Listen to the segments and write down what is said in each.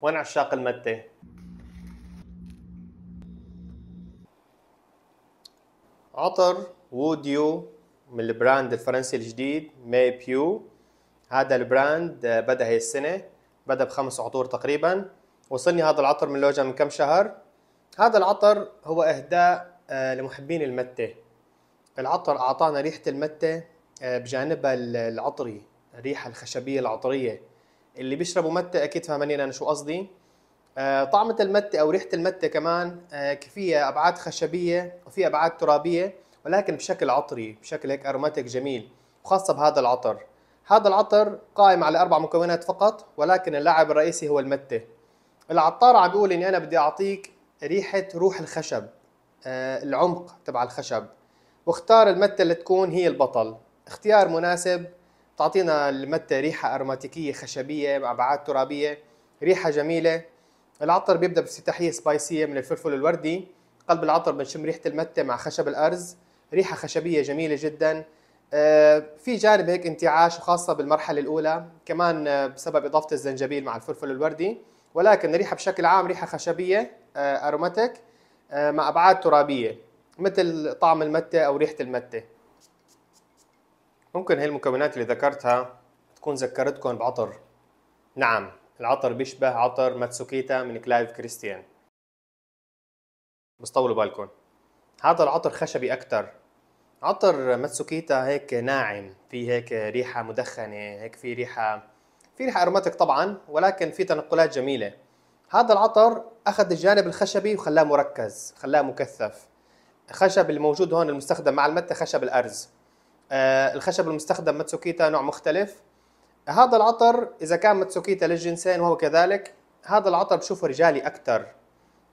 وين عشاق المتة؟ عطر ووديو من البراند الفرنسي الجديد مي بيو هذا البراند آه، بدا هي السنة بدا بخمس عطور تقريبا وصلني هذا العطر من لوجا من كم شهر هذا العطر هو اهداء آه، لمحبين المتة العطر اعطانا ريحة المتة آه، بجانبها العطري الريحة الخشبية العطرية اللي بيشربوا متة اكيد فاهمين انا شو قصدي آه، طعمة المتة او ريحة المتة كمان آه، فيها ابعاد خشبية وفي ابعاد ترابية ولكن بشكل عطري بشكل هيك اروماتيك جميل وخاصة بهذا العطر هذا العطر قائم على اربع مكونات فقط ولكن اللاعب الرئيسي هو المتة العطار عم بيقول اني انا بدي اعطيك ريحة روح الخشب آه، العمق تبع الخشب واختار المتة اللي تكون هي البطل اختيار مناسب تعطينا المتة ريحة أروماتيكية خشبية مع أبعاد ترابية ريحة جميلة العطر بيبدأ بافتتاحية سبايسية من الفلفل الوردي قلب العطر بنشم ريحة المتة مع خشب الأرز ريحة خشبية جميلة جدا آه، في جانب هيك انتعاش وخاصة بالمرحلة الأولى كمان آه، بسبب إضافة الزنجبيل مع الفلفل الوردي ولكن الريحة بشكل عام ريحة خشبية أروماتيك آه، مع أبعاد ترابية مثل طعم المتة أو ريحة المتة ممكن هي المكونات اللي ذكرتها تكون ذكرتكم بعطر نعم العطر بيشبه عطر ماتسوكيتا من كلايف كريستيان بس طولوا بالكم هذا العطر خشبي اكثر عطر ماتسوكيتا هيك ناعم في هيك ريحة مدخنة هيك في ريحة في ريحة أروماتيك طبعا ولكن في تنقلات جميلة هذا العطر أخذ الجانب الخشبي وخلاه مركز خلاه مكثف الخشب الموجود هون المستخدم مع المتة خشب الأرز آه، الخشب المستخدم ماتسوكيتا نوع مختلف هذا العطر اذا كان ماتسوكيتا للجنسين وهو كذلك هذا العطر بشوفه رجالي اكثر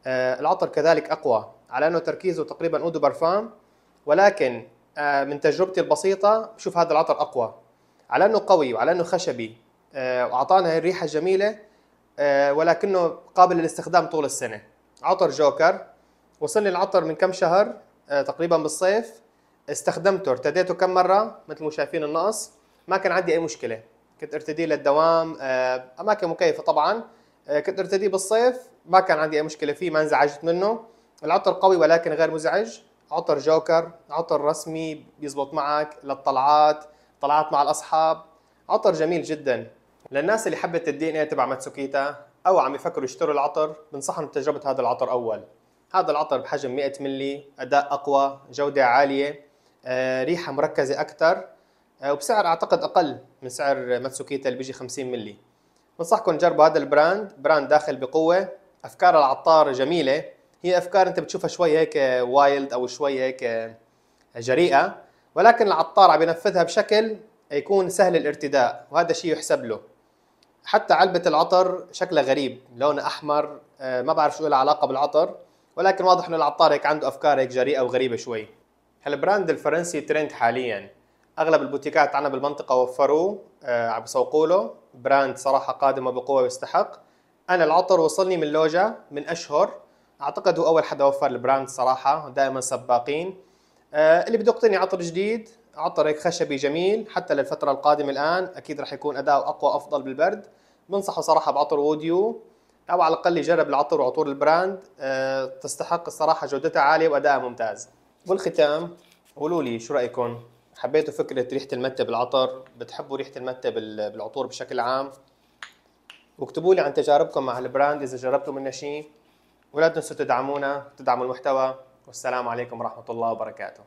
آه، العطر كذلك اقوى على انه تركيزه تقريبا اودو برفان ولكن آه، من تجربتي البسيطه بشوف هذا العطر اقوى على انه قوي وعلى انه خشبي واعطانا هي الريحه الجميله ولكنه قابل للاستخدام طول السنه عطر جوكر وصلني العطر من كم شهر تقريبا بالصيف استخدمته ارتديته كم مره مثل ما شايفين النقص ما كان عندي اي مشكله كنت ارتديه للدوام آه، اماكن مكيفه طبعا آه، كنت ارتديه بالصيف ما كان عندي اي مشكله فيه ما انزعجت منه العطر قوي ولكن غير مزعج عطر جوكر عطر رسمي بيزبط معك للطلعات طلعات مع الاصحاب عطر جميل جدا للناس اللي حبت الدي ان إيه تبع ماتسوكيتا او عم يفكروا يشتروا العطر بنصحهم بتجربه هذا العطر اول هذا العطر بحجم 100 ملي اداء اقوى جوده عاليه آه، ريحه مركزه اكثر آه، وبسعر اعتقد اقل من سعر ماتسوكيتا اللي بيجي 50 ملي بنصحكم تجربوا هذا البراند براند داخل بقوه افكار العطار جميله هي افكار انت بتشوفها شوي هيك وايلد او شوي هيك آه، جريئه ولكن العطار عم ينفذها بشكل يكون سهل الارتداء وهذا شيء يحسب له حتى علبة العطر شكلها غريب لونها أحمر ما بعرف شو لها علاقة بالعطر ولكن واضح انه العطار هيك عنده افكار هيك جريئه وغريبه شوي هالبراند الفرنسي ترند حاليا اغلب البوتيكات عندنا بالمنطقه وفروه آه، عم يسوقوا له براند صراحه قادمه بقوه ويستحق انا العطر وصلني من لوجا من اشهر اعتقد هو اول حدا وفر البراند صراحه دائما سباقين آه، اللي بده يقتني عطر جديد عطر هيك خشبي جميل حتى للفتره القادمه الان اكيد راح يكون اداؤه اقوى افضل بالبرد بنصحه صراحه بعطر ووديو او على الاقل يجرب العطر وعطور البراند آه، تستحق الصراحه جودتها عاليه وادائها ممتاز بالختام قولوا لي شو رايكم حبيتوا فكره ريحه المتة بالعطر بتحبوا ريحه المتة بالعطور بشكل عام واكتبوا لي عن تجاربكم مع البراند اذا جربتوا منه شيء ولا تنسوا تدعمونا تدعموا المحتوى والسلام عليكم ورحمه الله وبركاته